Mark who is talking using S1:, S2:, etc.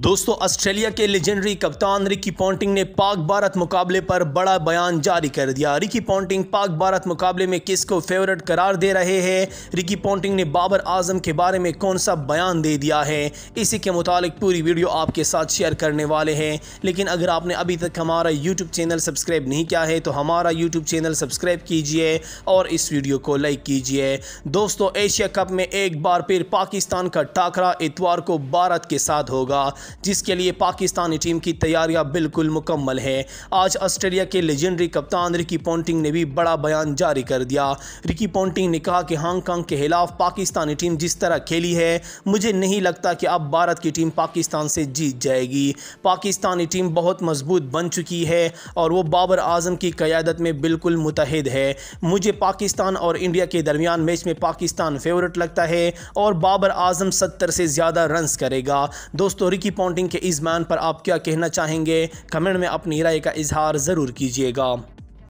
S1: दोस्तों ऑस्ट्रेलिया के लेजेंडरी कप्तान रिकी पॉन्टिंग ने पाक भारत मुकाबले पर बड़ा बयान जारी कर दिया रिकी पॉन्टिंग पाक भारत मुकाबले में किसको फेवरेट करार दे रहे हैं रिकी पॉन्टिंग ने बाबर आजम के बारे में कौन सा बयान दे दिया है इसी के मुतालिक पूरी वीडियो आपके साथ शेयर करने वाले हैं लेकिन अगर आपने अभी तक हमारा यूट्यूब चैनल सब्सक्राइब नहीं किया है तो हमारा यूट्यूब चैनल सब्सक्राइब कीजिए और इस वीडियो को लाइक कीजिए दोस्तों एशिया कप में एक बार फिर पाकिस्तान का टाकरा इतवार को भारत के साथ होगा जिसके लिए पाकिस्तानी टीम की तैयारियां बिल्कुल मुकम्मल है आज ऑस्ट्रेलिया के लेजेंडरी कप्तान रिकी पॉन्टिंग ने भी बड़ा बयान जारी कर दिया रिकी पॉन्टिंग ने कहा कि हांगकांग के खिलाफ पाकिस्तानी टीम जिस तरह खेली है मुझे नहीं लगता कि अब भारत की टीम पाकिस्तान से जीत जाएगी पाकिस्तानी टीम बहुत मजबूत बन चुकी है और वह बाबर आजम की क़्यादत में बिल्कुल मुतहद है मुझे पाकिस्तान और इंडिया के दरमियान मैच में पाकिस्तान फेवरेट लगता है और बाबर आजम सत्तर से ज़्यादा रन्स करेगा दोस्तों मिल्की पॉन्टिंग के इस बयान पर आप क्या कहना चाहेंगे कमेंट में अपनी राय का इजहार ज़रूर कीजिएगा